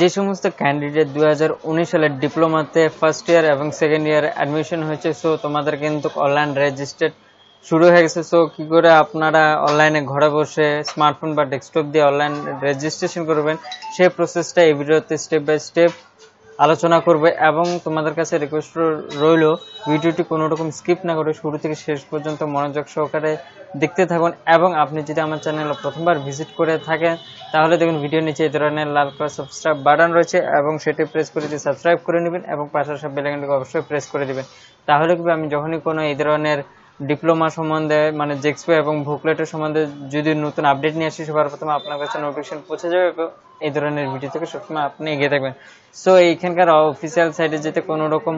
যে সমস্ত ক্যান্ডিডেট দু সালের ডিপ্লোমাতে ফার্স্ট ইয়ার এবং সেকেন্ড ইয়ার অ্যাডমিশন হয়েছে সো তোমাদের কিন্তু অনলাইন রেজিস্টার শুরু হয়ে গেছে সো কী করে আপনারা অনলাইনে ঘরে বসে স্মার্টফোন বা ডেস্কটপ দিয়ে অনলাইন রেজিস্ট্রেশন করবেন সেই প্রসেসটা এই ভিডিওতে স্টেপ বাই স্টেপ আলোচনা করবে এবং তোমাদের কাছে রিকোয়েস্ট রইল ভিডিওটি কোনো রকম স্কিপ না করে শুরু থেকে শেষ পর্যন্ত মনোযোগ সহকারে দেখতে থাকুন এবং আপনি যদি আমার চ্যানেল প্রথমবার ভিজিট করে থাকেন তাহলে দেখুন ভিডিওর নিচে এই ধরনের লাল কালার সাবস্ক্রাইব বাটন রয়েছে এবং সেটি প্রেস করে দিয়ে সাবস্ক্রাইব করে নেবেন এবং পাশাপাশি বেলাইকনটিকে অবশ্যই প্রেস করে দেবেন তাহলে কিন্তু আমি যখনই কোনো এই ধরনের ডিপ্লোমা সম্বন্ধে মানে জেক্সপো এবং বুকলেটের সম্বন্ধে যদি নতুন আপডেট নিয়ে আসি সবার প্রথমে আপনার কাছে নোটিফিকেশন পৌঁছে যাবে এবং এই ধরনের ভিডিও থেকে সবসময় আপনি এগিয়ে থাকবেন সো এইখানকার অফিসিয়াল সাইটে যেতে কোনো রকম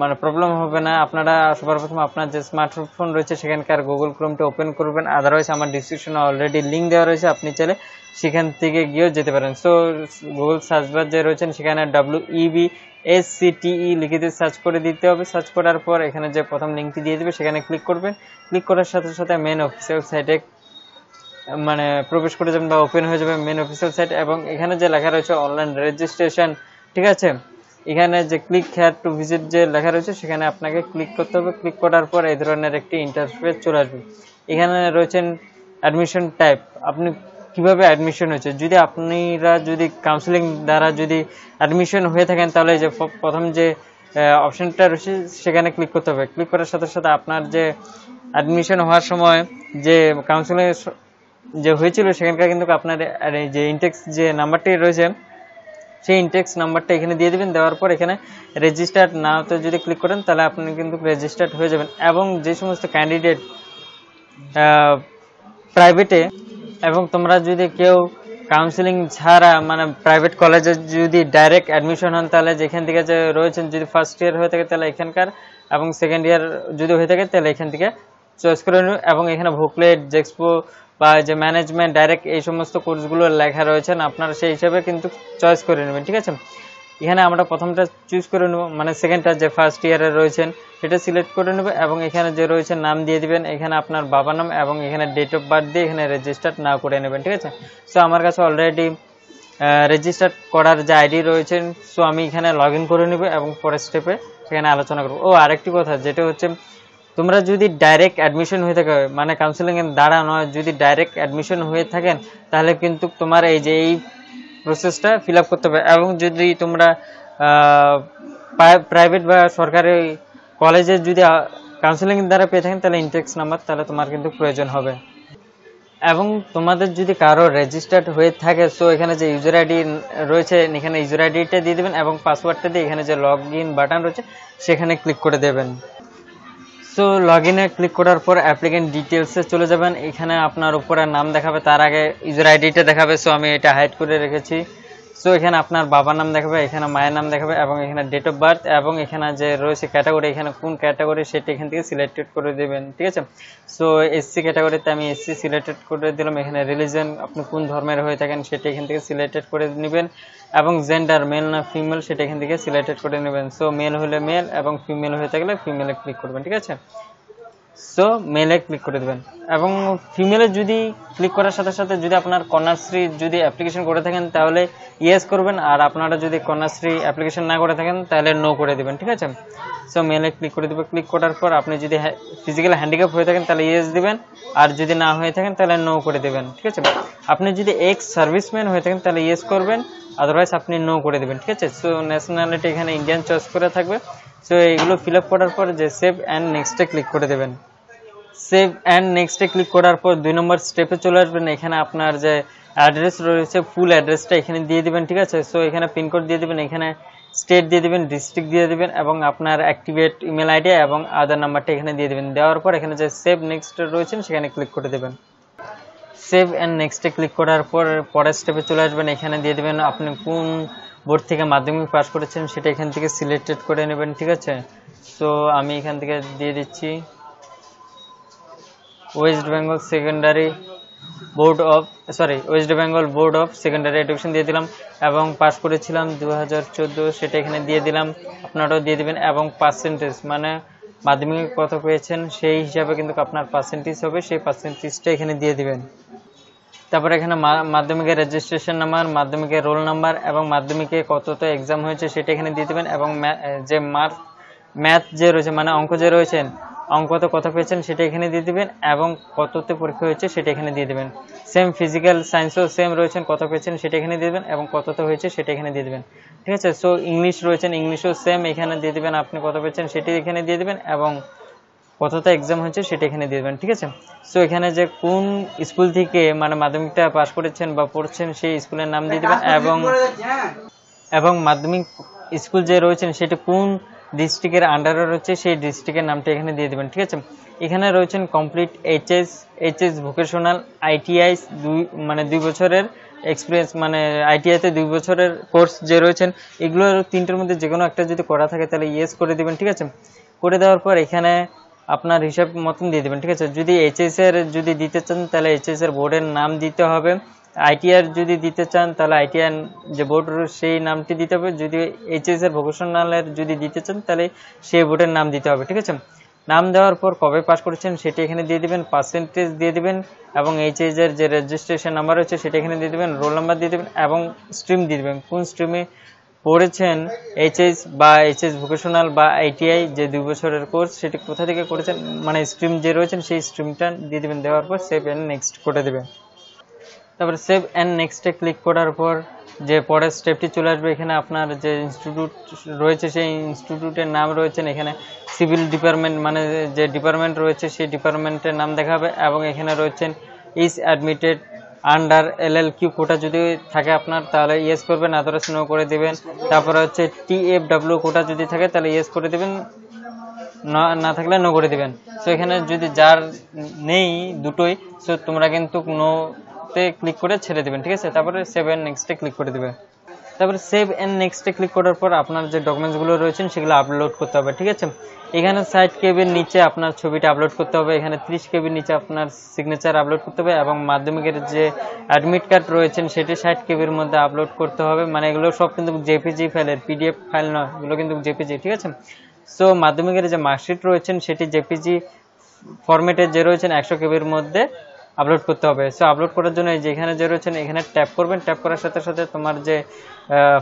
মানে প্রবলেম হবে না আপনারা সবার প্রথমে আপনার যে স্মার্টফোন রয়েছে সেখানকার গুগল ক্রোমটি ওপেন করবেন আদারওয়াইজ আমার ডিসক্রিপশনে অলরেডি লিঙ্ক দেওয়া রয়েছে আপনি চাইলে সেখান থেকে গিয়েও যেতে পারেন সো গুগল সার্চবার যে রয়েছেন সেখানে ডাব্লিউ ইবি e এসসিটিই লিখিতে সার্চ করে দিতে হবে সার্চ করার পর এখানে যে প্রথম লিঙ্কটি দিয়ে দেবে সেখানে ক্লিক করবেন ক্লিক করার সাথে সাথে মেন অফিসিয়াল ওয়েবসাইটে মানে প্রবেশ করে যাবেন বা ওপেন হয়ে যাবে মেন অফিসিয়াল সাইট এবং এখানে যে লেখা রয়েছে অনলাইন রেজিস্ট্রেশন ঠিক আছে এখানে যে ক্লিক হেয়ার টু ভিজিট যে লেখা রয়েছে সেখানে আপনাকে ক্লিক করতে হবে ক্লিক করার পর এই ধরনের একটি ইন্টারফেস চলে আসবে এখানে রয়েছেন অ্যাডমিশন টাইপ আপনি কিভাবে অ্যাডমিশন হয়েছে যদি আপনারা যদি কাউন্সিলিং দ্বারা যদি অ্যাডমিশন হয়ে থাকেন তাহলে যে প্রথম যে অপশনটা রয়েছে সেখানে ক্লিক করতে হবে ক্লিক করার সাথে সাথে আপনার যে অ্যাডমিশন হওয়ার সময় যে কাউন্সিলিং যে হয়েছিল সেখানকার কিন্তু আপনার যে ইনটেক্স যে নাম্বারটি রয়েছে সেই ইনটেক্স নাম্বারটা এখানে দিয়ে দেবেন দেওয়ার পর এখানে রেজিস্টার্ড নাওতে যদি ক্লিক করেন তাহলে আপনি কিন্তু রেজিস্টার্ড হয়ে যাবেন এবং যে সমস্ত ক্যান্ডিডেট প্রাইভেটে এবং তোমরা যদি কেউ কাউন্সিলিং ছাড়া মানে প্রাইভেট কলেজে যদি ডাইরেক্ট অ্যাডমিশন হন তাহলে যেখান থেকে যে রয়েছেন যদি ফার্স্ট ইয়ার হয়ে থাকে তাহলে এখানকার এবং সেকেন্ড ইয়ার যদি হয়ে থাকে তাহলে এখান থেকে চয়েস করে নিন এবং এখানে ভোকলেট জেক্সপো বা যে ম্যানেজমেন্ট ডাইরেক্ট এই সমস্ত কোর্সগুলো লেখা রয়েছেন আপনারা সেই হিসাবে কিন্তু চয়েস করে নেবেন ঠিক আছে এখানে আমরা প্রথমটা চুজ করে নেব মানে সেকেন্ডটা যে ফার্স্ট ইয়ারে রয়েছেন সেটা সিলেক্ট করে নেব এবং এখানে যে রয়েছে নাম দিয়ে দিবেন এখানে আপনার বাবা নাম এবং এখানে ডেট অফ বার্থ দিয়ে এখানে রেজিস্টার না করে নেবেন ঠিক আছে সো আমার কাছে অলরেডি রেজিস্টার করার যে আইডি রয়েছে সো আমি এখানে লগ করে নেব এবং পরের স্টেপে সেখানে আলোচনা করবো ও আরেকটি কথা যেটা হচ্ছে তোমরা যদি ডাইরেক্ট অ্যাডমিশন হয়ে থাকে মানে কাউন্সিলিংয়ে দ্বারা নয় যদি ডাইরেক্ট অ্যাডমিশন হয়ে থাকেন তাহলে কিন্তু তোমার এই যে এই প্রসেসটা ফিল করতে হবে এবং যদি তোমরা প্রাইভেট বা সরকারি কলেজে যদি কাউন্সেলিং দ্বারা পেয়ে থাকেন তাহলে ইন্টেক্স নাম্বার তাহলে তোমার কিন্তু প্রয়োজন হবে এবং তোমাদের যদি কারো রেজিস্টার্ড হয়ে থাকে সো এখানে যে ইউজার আইডি রয়েছে এখানে ইউজার আইডিটা দিয়ে দেবেন এবং পাসওয়ার্ডটা দিয়ে এখানে যে লগ ইন বাটন রয়েছে সেখানে ক্লিক করে দেবেন সো লগ ইনে ক্লিক করার পর অ্যাপ্লিকেন্ট ডিটেলসে চলে যাবেন এখানে আপনার উপরে নাম দেখাবে তার আগে ইউজার আইডিটা দেখাবে সো আমি এটা হাইড করে রেখেছি সো এখানে আপনার বাবার নাম দেখাবে এখানে মায়ের নাম দেখাবে এবং এখানে ডেট অফ বার্থ এবং এখানে যে রয়েছে ক্যাটাগরি এখানে কোন ক্যাটাগরি সেটা এখান থেকে সিলেক্টেড করে দেবেন ঠিক আছে সো এসসি ক্যাটাগরিতে আমি এসসি সিলেক্টেড করে দিলাম এখানে রিলিজন আপনি কোন ধর্মের হয়ে থাকেন সেটা এখান থেকে সিলেক্টেড করে নেবেন এবং জেন্ডার মেল না ফিমেল সেটা এখান থেকে সিলেক্টেড করে নেবেন সো মেল হলে মেল এবং ফিমেল হয়ে থাকলে ফিমেলে ক্লিক করবেন ঠিক আছে সো মেলে ক্লিক করে দেবেন এবং ফিমেলে যদি ক্লিক করার সাথে সাথে যদি আপনার কন্যাশ্রী যদি অ্যাপ্লিকেশন করে থাকেন তাহলে ইয়েস করবেন আর আপনারা যদি কন্যাশ্রী অ্যাপ্লিকেশন না করে থাকেন তাহলে নো করে দেবেন ঠিক আছে সো মেলে ক্লিক করে দেবে ক্লিক করার পর আপনি যদি ফিজিক্যাল হ্যান্ডিক্যাপ হয়ে থাকেন তাহলে ইয়েস দিবেন আর যদি না হয়ে থাকেন তাহলে নো করে দেবেন ঠিক আছে আপনি যদি এক্স সার্ভিসম্যান হয়ে থাকেন তাহলে ইয়েস করবেন আদারওয়াইজ আপনি নো করে দেবেন ঠিক আছে সো ন্যাশনালিটি এখানে ইন্ডিয়ান চয়েস করে থাকবে সো এইগুলো ফিল আপ করার পর যে সেভ অ্যান্ড নেক্সটে ক্লিক করে দেবেন সেভ অ্যান্ড নেক্সটে ক্লিক করার পর দুই নম্বর স্টেপে চলে আসবেন এখানে আপনার যে অ্যাড্রেস রয়েছে ফুল অ্যাড্রেসটা এখানে দিয়ে দিবেন ঠিক আছে সো এখানে পিনকোড দিয়ে দিবেন এখানে স্টেট দিয়ে দেবেন ডিস্ট্রিক্ট দিয়ে দেবেন এবং আপনার অ্যাক্টিভেট ইমেল আইডি এবং আধার নাম্বারটা এখানে দিয়ে দেবেন দেওয়ার পর এখানে যে সেভ নেক্সট রয়েছেন সেখানে ক্লিক করে দেবেন সেভ অ্যান্ড নেক্সটে ক্লিক করার পর পরের স্টেপে চলে আসবেন এখানে দিয়ে দেবেন আপনি কোন বোর্ড থেকে মাধ্যমিক পাস করেছেন সেটা এখান থেকে সিলেক্টেড করে নেবেন ঠিক আছে সো আমি এখান থেকে দিয়ে দিচ্ছি West Bengal Secondary Board of sorry West Bengal Board of Secondary Education দিয়ে দিলাম এবং পাস করেছিলাম দু সেটা এখানে দিয়ে দিলাম আপনারাও দিয়ে দিবেন এবং পার্সেন্টেজ মানে মাধ্যমিক কত পেয়েছেন সেই হিসাবে কিন্তু আপনার পার্সেন্টেজ হবে সেই পার্সেন্টেজটা এখানে দিয়ে দিবেন তারপর এখানে মাধ্যমিকের রেজিস্ট্রেশন নাম্বার মাধ্যমিকের রোল নাম্বার এবং মাধ্যমিকে কতটা এক্সাম হয়েছে সেটা এখানে দিয়ে দেবেন এবং যে মার্ক ম্যাথ যে রয়েছে মানে অঙ্ক যে রয়েছেন অঙ্কতে কত পেয়েছেন সেটা এখানে দিয়ে দিবেন এবং কততে পরীক্ষা হয়েছে সেটা এখানে দিয়ে দেবেন সেম ফিজিক্যাল সায়েন্সও সেম রয়েছেন কত পেয়েছেন সেটা এখানে দিয়ে দেবেন এবং কততে হয়েছে সেটা এখানে দিয়ে দেবেন ঠিক আছে সো ইংলিশ রয়েছেন ইংলিশও সেম এখানে দিয়ে দেবেন আপনি কত পেয়েছেন সেটি এখানে দিয়ে দেবেন এবং কতটা এক্সাম হয়েছে সেটা এখানে দিয়ে দেবেন ঠিক আছে সো এখানে যে কোন স্কুল থেকে মানে মাধ্যমিকটা পাস করেছেন বা পড়ছেন সেই স্কুলের নাম দিয়ে আচ্ছা, দেবেন এবং হ্যাঁ। এবং মাধ্যমিক স্কুল যে রয়েছেন সেটা কোন ডিস্ট্রিক্টের আন্ডারে রয়েছে সেই ডিস্ট্রিক্টের নামটা এখানে দিয়ে দেবেন ঠিক আছে এখানে রয়েছেন complete HS HS vocational ITI দুই মানে দুই বছরের এক্সপিরিয়েন্স মানে আইটিআইতে দুই বছরের কোর্স যে রয়েছেন এগুলোর তিনটের মধ্যে যে কোনো একটা যদি করা থাকে তাহলে ইয়েস করে দেবেন ঠিক আছে করে দেওয়ার পর এখানে আপনার হিসাব মতন দিয়ে দেবেন ঠিক আছে যদি এইচএস এর যদি দিতে চান তাহলে এইচএস এর বোর্ডের নাম দিতে হবে আইটিআর যদি দিতে চান তাহলে আইটিআর যে বোর্ড সেই নামটি দিতে হবে যদি এইচএস এর ভোকেশনালের যদি দিতে চান তাহলে সেই বোর্ডের নাম দিতে হবে ঠিক আছে নাম দেওয়ার পর কবে পাস করেছেন সেটি এখানে দিয়ে দিবেন পার্সেন্টেজ দিয়ে দিবেন এবং এইচএস এর যে রেজিস্ট্রেশন নাম্বার রয়েছে সেটা এখানে দিয়ে দিবেন রোল নাম্বার দিয়ে দিবেন এবং স্ট্রিম দিয়ে দিবেন কোন স্ট্রিমে পড়েছেন এইচএস বা এইচএস ভোকেশনাল বা আইটিআই যে দুই বছরের কোর্স সেটি কোথা থেকে করেছেন মানে স্ট্রিম যে রয়েছেন সেই স্ট্রিমটা দিয়ে দেবেন দেওয়ার পর সেভ অ্যান্ড নেক্সট করে দেবেন তারপরে সেভ অ্যান্ড নেক্সটে ক্লিক করার পর যে পরের স্টেপটি চলে আসবে এখানে আপনার যে ইনস্টিটিউট রয়েছে সেই ইনস্টিটিউটের নাম রয়েছেন এখানে সিভিল ডিপার্টমেন্ট মানে যে ডিপার্টমেন্ট রয়েছে সেই ডিপার্টমেন্টের নাম দেখাবে এবং এখানে রয়েছেন is admitted under L L Q quota যদি থাকে আপনার তাহলে ইয়েস করবেন আদারস নো করে দেবেন তারপরে হচ্ছে টি এফ ডাব্লিউ কোটা যদি থাকে তাহলে ইয়েস করে দেবেন না থাকলে নো করে দেবেন সো এখানে যদি যার নেই দুটোই সো তোমরা কিন্তু নোতে ক্লিক করে ছেড়ে দেবেন ঠিক আছে তারপরে সেভেন নেক্সটে ক্লিক করে দেবে তারপরে সেভ অ্যান্ড নেক্সটে ক্লিক করার পর আপনার যে ডকুমেন্টসগুলো রয়েছেন সেগুলো আপলোড করতে হবে ঠিক আছে এখানে সাইট কেবির নিচে আপনার ছবিটা আপলোড করতে হবে এখানে ত্রিশ কেবির নিচে আপনার সিগনেচার আপলোড করতে হবে এবং মাধ্যমিকের যে অ্যাডমিট কার্ড রয়েছেন সেটি সাইট কেবির মধ্যে আপলোড করতে হবে মানে এগুলো সব কিন্তু জেপিজি ফাইলের পিডিএফ ফাইল নয় এগুলো কিন্তু জেপিজি ঠিক আছে সো মাধ্যমিকের যে মার্কশিট রয়েছেন সেটি জেপিজি ফর্মেটে যে রয়েছেন একশো কেবির মধ্যে আপলোড করতে হবে সো আপলোড করার জন্য যেখানে যে রয়েছেন এখানে ট্যাপ করবেন ট্যাপ করার সাথে সাথে তোমার যে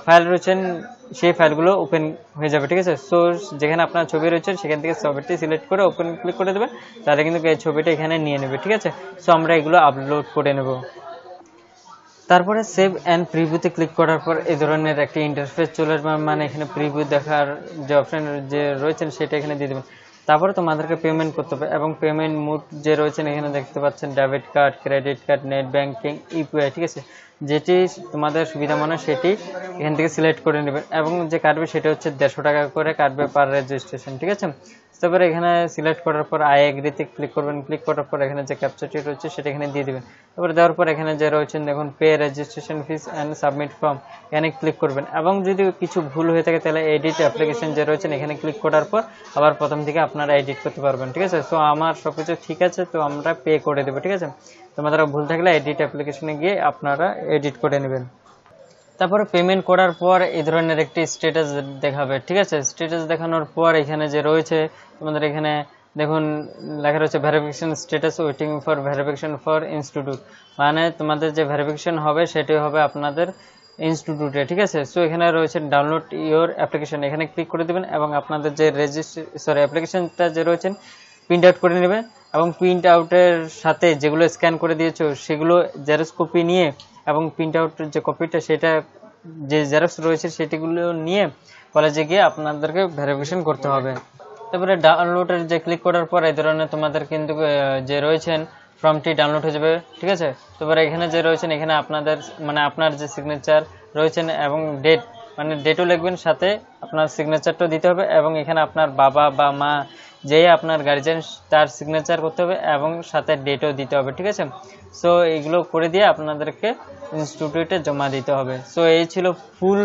ফাইল রয়েছেন সেই ফাইলগুলো ওপেন হয়ে যাবে ঠিক আছে সো যেখানে আপনার ছবি রয়েছে সেখান থেকে ছবিটি সিলেক্ট করে ওপেন ক্লিক করে দেবেন তাহলে কিন্তু এই ছবিটা এখানে নিয়ে নেবে ঠিক আছে সো আমরা এগুলো আপলোড করে নেব তারপরে সেভ অ্যান্ড প্রিভিউতে ক্লিক করার পর এ ধরনের একটি ইন্টারফেস চলে আসবে মানে এখানে প্রিভিউ দেখার যে অপশান যে রয়েছেন সেটা এখানে দিয়ে দেবেন তারপরে তোমাদেরকে পেমেন্ট করতে হবে এবং পেমেন্ট মোড যে রয়েছেন এখানে দেখতে পাচ্ছেন debit card credit card net banking UPI ঠিক আছে যেটি তোমাদের সুবিধা মনে হয় সেটি এখান থেকে সিলেক্ট করে নেবেন এবং যে কাটবে সেটা হচ্ছে দেড়শো টাকা করে কাটবে পার রেজিস্ট্রেশন ঠিক আছে তারপরে এখানে সিলেক্ট করার পর আই এগ্রিতে ক্লিক করবেন ক্লিক করার পর এখানে যে ক্যাপচারটি রয়েছে সেটা এখানে দিয়ে দেবেন তারপরে দেওয়ার পর এখানে যে রয়েছেন দেখুন pay registration fees and submit form এখানে ক্লিক করবেন এবং যদি কিছু ভুল হয়ে থাকে তাহলে এডিট অ্যাপ্লিকেশন যে রয়েছেন এখানে ক্লিক করার পর আবার প্রথম থেকে আপনারা এডিট করতে পারবেন ঠিক আছে সো আমার সব কিছু ঠিক আছে তো আমরা পে করে দেবো ঠিক আছে তোমাদের ভুল থাকলে এডিট অ্যাপ্লিকেশনে গিয়ে আপনারা এডিট করে নেবেন তারপরে পেমেন্ট করার পর এই ধরনের একটি স্ট্যাটাস দেখাবে ঠিক আছে স্ট্যাটাস দেখানোর পর এখানে যে রয়েছে তোমাদের এখানে দেখুন লেখা রয়েছে verification status waiting for verification for institute মানে তোমাদের যে ভেরিফিকেশন হবে সেটি হবে আপনাদের ইনস্টিটিউটে ঠিক আছে সো এখানে রয়েছে ডাউনলোড ইওর অ্যাপ্লিকেশন এখানে ক্লিক করে দেবেন এবং আপনাদের যে রেজিস্ট্রি সরি অ্যাপ্লিকেশনটা যে রয়েছেন প্রিন্ট আউট করে নেবে এবং প্রিন্ট আউটের সাথে যেগুলো স্ক্যান করে দিয়েছো সেগুলো জেরক্স কপি নিয়ে এবং প্রিন্ট আউটের যে কপিটা সেটা যে জেরক্স রয়েছে সেটিগুলো নিয়ে কলেজে গিয়ে আপনাদেরকে ভেরিফিকেশন করতে হবে তারপরে ডাউনলোডের যে ক্লিক করার পর এই ধরনের তোমাদের কিন্তু যে রয়েছেন ফর্মটি ডাউনলোড হয়ে যাবে ঠিক আছে তারপরে এখানে যে রয়েছেন এখানে আপনাদের মানে আপনার যে সিগনেচার রয়েছেন এবং ডেট মানে ডেটও লিখবেন সাথে আপনার সিগনেচারটাও দিতে হবে এবং এখানে আপনার বাবা বা মা যেই আপনার গার্জেন তার সিগনেচার করতে হবে এবং সাথে ডেটও দিতে হবে ঠিক আছে সো এইগুলো করে দিয়ে আপনাদেরকে ইনস্টিটিউটে জমা দিতে হবে সো এই ছিল ফুল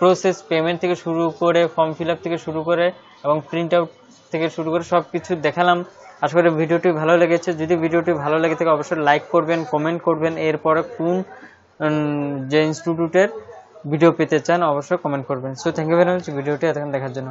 প্রসেস পেমেন্ট থেকে শুরু করে ফর্ম ফিল থেকে শুরু করে এবং প্রিন্ট আউট থেকে শুরু করে সব কিছু দেখালাম আশা করি ভিডিওটি ভালো লেগেছে যদি ভিডিওটি ভালো লেগে থাকে অবশ্যই লাইক করবেন কমেন্ট করবেন এরপরে কোন যে ইনস্টিটিউটের ভিডিও পেতে চান অবশ্যই কমেন্ট করবেন so thank you very much ভিডিওটি এতক্ষণ দেখার জন্য